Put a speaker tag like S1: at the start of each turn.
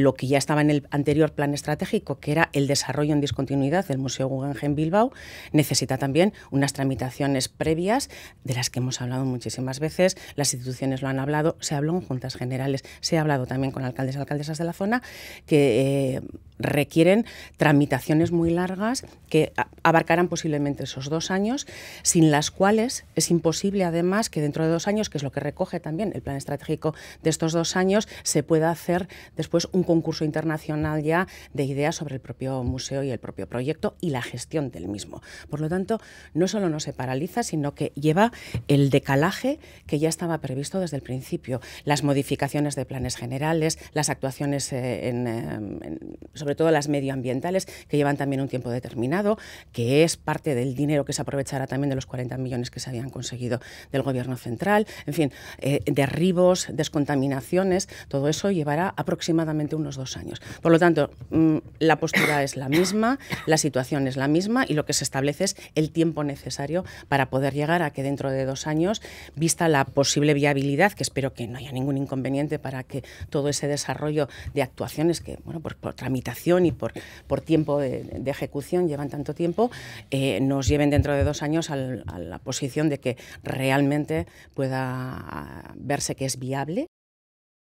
S1: lo que ya estaba en el anterior plan estratégico, que era el desarrollo en discontinuidad del Museo Guggenheim Bilbao, necesita también unas tramitaciones previas de las que hemos hablado muchísimas veces, las instituciones lo han hablado, se habló en juntas generales, se ha hablado también con alcaldes y alcaldesas de la zona, que... Eh, requieren tramitaciones muy largas que abarcarán posiblemente esos dos años, sin las cuales es imposible además que dentro de dos años, que es lo que recoge también el plan estratégico de estos dos años, se pueda hacer después un concurso internacional ya de ideas sobre el propio museo y el propio proyecto y la gestión del mismo. Por lo tanto, no solo no se paraliza, sino que lleva el decalaje que ya estaba previsto desde el principio, las modificaciones de planes generales, las actuaciones eh, en, em, sobre todo las medioambientales, que llevan también un tiempo determinado, que es parte del dinero que se aprovechará también de los 40 millones que se habían conseguido del Gobierno central. En fin, eh, derribos, descontaminaciones, todo eso llevará aproximadamente unos dos años. Por lo tanto, mm, la postura es la misma, la situación es la misma y lo que se establece es el tiempo necesario para poder llegar a que dentro de dos años, vista la posible viabilidad, que espero que no haya ningún inconveniente para que todo ese desarrollo de actuaciones que, bueno, pues por tramitación, y por, tiempo de, ejecución, llevan tanto tiempo, eh, nos lleven dentro de dos años a la posición de que realmente pueda verse que es viable.